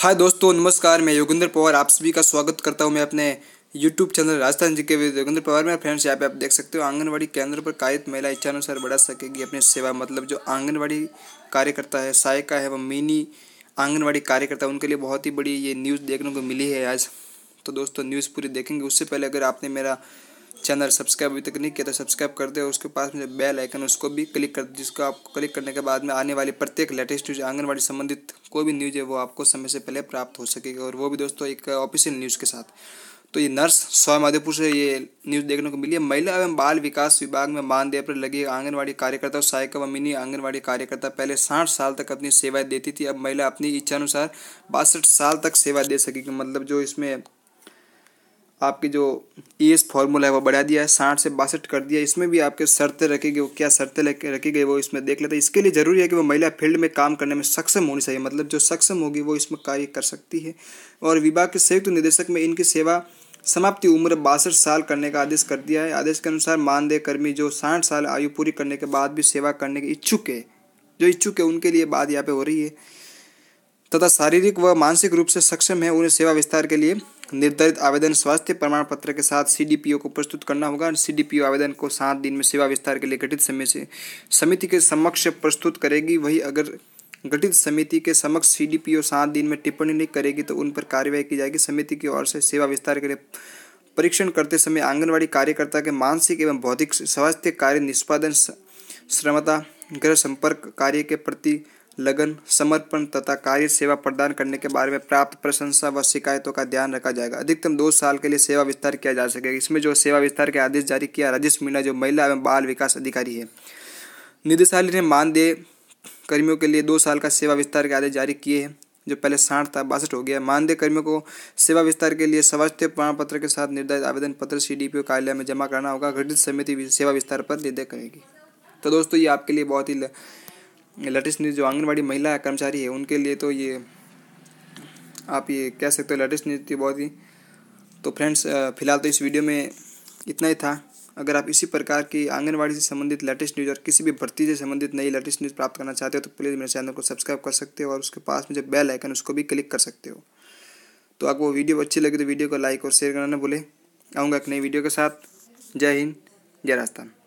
हाय दोस्तों नमस्कार मैं योगेंद्र पवार आप सभी का स्वागत करता हूं मैं अपने यूट्यूब चैनल राजस्थान जी के योगेंद्र पवार में फ्रेंड्स यहाँ पे आप देख सकते हो आंगनवाड़ी केंद्र पर कार्यरत महिला इच्छानुसार बढ़ा सकेगी अपनी सेवा मतलब जो आंगनवाड़ी कार्यकर्ता है सहायिका है व मिनी आंगनवाड़ी कार्यकर्ता उनके लिए बहुत ही बड़ी ये न्यूज़ देखने को मिली है आज तो दोस्तों न्यूज़ पूरी देखेंगे उससे पहले अगर आपने मेरा चैनल सब्सक्राइब अभी तक नहीं किया तो सब्सक्राइब कर दे उसके पास में बेल आइकन उसको भी क्लिक कर जिसको आपको क्लिक करने के बाद में आने वाली प्रत्येक लेटेस्ट न्यूज़ आंगनबाड़ी संबंधित कोई भी न्यूज़ है वो आपको समय से पहले प्राप्त हो सकेगी और वो भी दोस्तों एक ऑफिशियल न्यूज़ के साथ तो ये नर्स सौ माधोपुर से ये न्यूज़ देखने को मिली है महिला एवं बाल विकास विभाग में मानदेय पर लगी आंगनवाड़ी कार्यकर्ता और सहायक व मिनी आंगनवाड़ी कार्यकर्ता पहले साठ साल तक अपनी सेवाएं देती थी अब महिला अपनी इच्छानुसार बासठ साल तक सेवा दे सकेगी मतलब जो इसमें आपकी जो ई एस फार्मूला है वो बढ़ा दिया है साठ से बासठ कर दिया इसमें भी आपके शर्तें रखी गई वो क्या शर्तें रखी गई वो इसमें देख लेते हैं इसके लिए ज़रूरी है कि वो महिला फील्ड में काम करने में सक्षम होनी चाहिए मतलब जो सक्षम होगी वो इसमें कार्य कर सकती है और विभाग के संयुक्त निदेशक में इनकी सेवा समाप्ति उम्र बासठ साल करने का आदेश कर दिया है आदेश के अनुसार मानदेय कर्मी जो साठ साल आयु पूरी करने के बाद भी सेवा करने के इच्छुक है जो इच्छुक है उनके लिए बात यहाँ पे हो रही है तथा शारीरिक व मानसिक रूप से सक्षम है उन्हें सेवा विस्तार के लिए निर्धारित आवेदन स्वास्थ्य प्रमाण पत्र के साथ सीडीपीओ को प्रस्तुत करना होगा सीडीपीओ आवेदन को सात दिन में सेवा विस्तार के लिए गठित समय से समिति के समक्ष प्रस्तुत करेगी वही अगर गठित समिति के समक्ष सीडीपीओ सात दिन में टिप्पणी नहीं करेगी तो उन पर कार्यवाही की जाएगी समिति की ओर से सेवा विस्तार के लिए परीक्षण करते समय आंगनबाड़ी कार्यकर्ता के मानसिक एवं बौद्धिक स्वास्थ्य कार्य निष्पादन क्षमता गृह संपर्क कार्य के प्रति लगन समर्पण तथा कार्य सेवा प्रदान करने के बारे में प्राप्त प्रशंसा व शिकायतों का ध्यान रखा जाएगा अधिकतम दो साल के लिए सेवा विस्तार किया जा सकेगा इसमें जो सेवा विस्तार के आदेश जारी किया राजेश मीणा जो महिला एवं बाल विकास अधिकारी है निदेशालय ने मानदेय कर्मियों के लिए दो साल का सेवा विस्तार के आदेश जारी किए हैं जो पहले साठ था बासठ हो गया मानदेय कर्मियों को सेवा विस्तार के लिए स्वास्थ्य प्रमाण पत्र के साथ निर्धारित आवेदन पत्र सी डी कार्यालय में जमा करना होगा गठित समिति सेवा विस्तार पर निर्देश करेगी तो दोस्तों ये आपके लिए बहुत ही लेटेस्ट न्यूज़ जो आंगनबाड़ी महिला कर्मचारी है उनके लिए तो ये आप ये कह सकते हो लेटेस्ट न्यूज़ थी बहुत ही तो फ्रेंड्स फिलहाल तो इस वीडियो में इतना ही था अगर आप इसी प्रकार की आंगनबाड़ी से संबंधित लेटेस्ट न्यूज़ और किसी भी भर्ती से संबंधित नई लेटेस्ट न्यूज़ प्राप्त करना चाहते हो तो प्लीज़ मेरे चैनल को सब्सक्राइब कर सकते हो और उसके पास में जो बेल आइकन उसको भी क्लिक कर सकते हो तो आपको वो वीडियो अच्छी लगी तो वीडियो को लाइक और शेयर करना ना भूले आऊँगा एक नई वीडियो के साथ जय हिंद जय राजस्थान